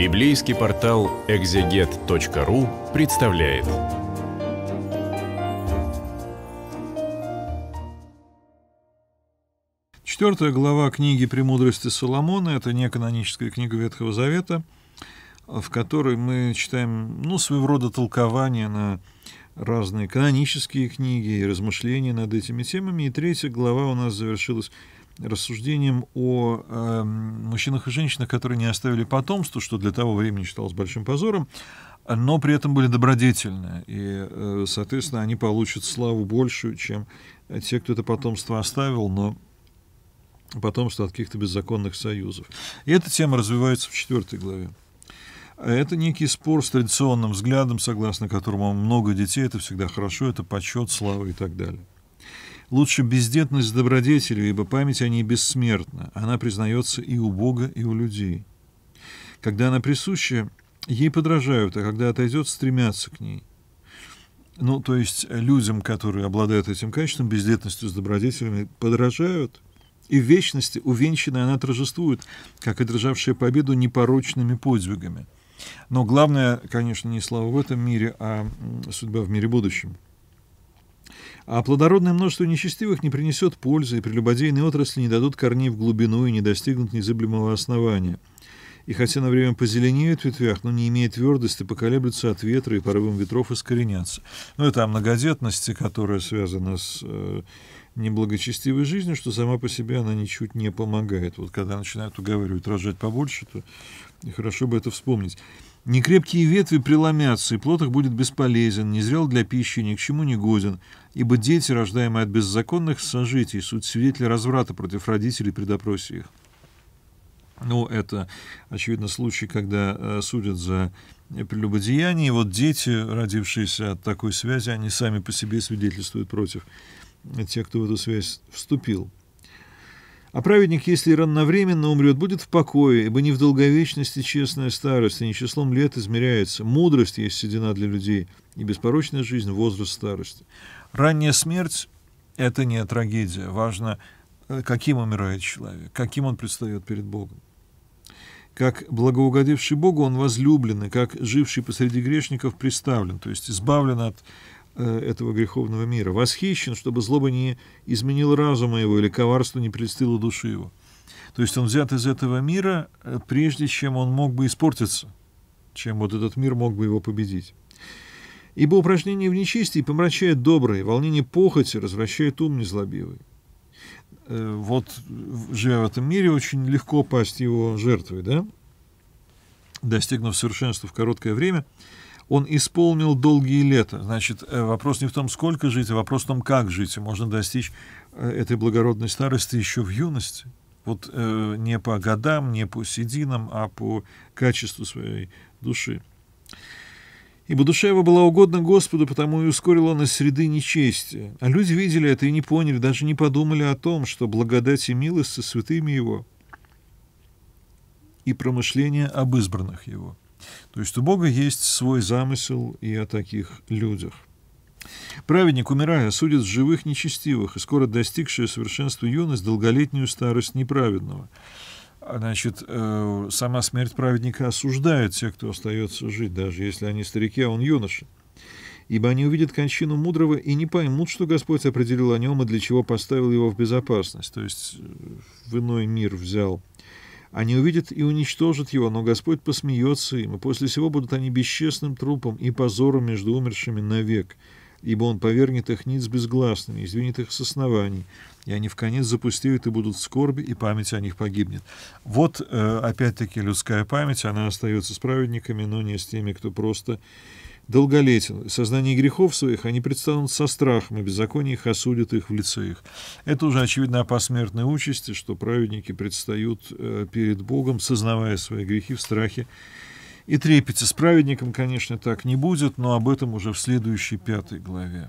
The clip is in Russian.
Библейский портал экзегет.ру представляет. Четвертая глава книги «Премудрости Соломона» — это не каноническая книга Ветхого Завета, в которой мы читаем ну, своего рода толкование на разные канонические книги и размышления над этими темами. И третья глава у нас завершилась рассуждением о э, мужчинах и женщинах, которые не оставили потомство, что для того времени считалось большим позором, но при этом были добродетельны. И, э, соответственно, они получат славу большую, чем те, кто это потомство оставил, но потомство от каких-то беззаконных союзов. И эта тема развивается в четвертой главе. Это некий спор с традиционным взглядом, согласно которому много детей — это всегда хорошо, это почет, слава и так далее. Лучше бездетность добродетелю, ибо память о ней бессмертна. Она признается и у Бога, и у людей. Когда она присуща, ей подражают, а когда отойдет, стремятся к ней. Ну, то есть людям, которые обладают этим качеством, бездетностью с добродетелями, подражают, и в вечности увенчанная она торжествует, как одержавшая победу непорочными подвигами. Но главное, конечно, не слава в этом мире, а судьба в мире будущем. А плодородное множество нечестивых не принесет пользы, и прелюбодейные отрасли не дадут корней в глубину и не достигнут незыблемого основания и хотя на время позеленеют в ветвях, но не имея твердости, поколеблются от ветра и порывом ветров искоренятся. Но ну, это о многодетности, которая связана с э, неблагочестивой жизнью, что сама по себе она ничуть не помогает. Вот когда начинают уговаривать рожать побольше, то хорошо бы это вспомнить. Некрепкие ветви преломятся, и плод их будет бесполезен, не зрел для пищи, ни к чему не годен, ибо дети, рождаемые от беззаконных сожитий, суть свидетели разврата против родителей при допросе их. Ну, это, очевидно, случай, когда э, судят за прелюбодеяние. вот дети, родившиеся от такой связи, они сами по себе свидетельствуют против тех, кто в эту связь вступил. А праведник, если ранновременно умрет, будет в покое, ибо не в долговечности честная старость, и не числом лет измеряется. Мудрость есть седина для людей, и беспорочная жизнь — возраст старости. Ранняя смерть — это не трагедия. Важно, э, каким умирает человек, каким он предстает перед Богом как благоугодивший Богу он возлюблен, и как живший посреди грешников представлен, то есть избавлен от э, этого греховного мира, восхищен, чтобы злоба не изменила разума его или коварство не прельстило души его. То есть он взят из этого мира, э, прежде чем он мог бы испортиться, чем вот этот мир мог бы его победить. Ибо упражнение в нечистии помрачает доброе, волнение похоти развращает ум незлобивый. Э, вот, живя в этом мире, очень легко пасть его жертвой, да? Достигнув совершенства в короткое время, он исполнил долгие лета. Значит, э, вопрос не в том, сколько жить, а вопрос в том, как жить. Можно достичь э, этой благородной старости еще в юности. Вот э, не по годам, не по сединам, а по качеству своей души. Ибо душа его была угодна Господу, потому и ускорил он из среды нечестия. А люди видели это и не поняли, даже не подумали о том, что благодать и милость со святыми его и промышление об избранных его. То есть у Бога есть свой замысел и о таких людях. Праведник, умирая, судит живых нечестивых, и скоро достигшее совершенство юность долголетнюю старость неправедного. А, значит, э, сама смерть праведника осуждает тех, кто остается жить, даже если они старики, а он юноша. Ибо они увидят кончину мудрого и не поймут, что Господь определил о нем и для чего поставил его в безопасность, то есть э, в иной мир взял. Они увидят и уничтожат его, но Господь посмеется им, и после всего будут они бесчестным трупом и позором между умершими навек. век ибо он повернет их ниц безгласными, извинит их с оснований, и они в конец запустеют и будут в скорби, и память о них погибнет. Вот, э, опять-таки, людская память, она остается с праведниками, но не с теми, кто просто долголетен. сознание грехов своих они предстанут со страхом, и беззаконие их осудит их в лице их. Это уже очевидно о посмертной участи, что праведники предстают э, перед Богом, сознавая свои грехи в страхе и трепете с праведником, конечно, так не будет, но об этом уже в следующей пятой главе.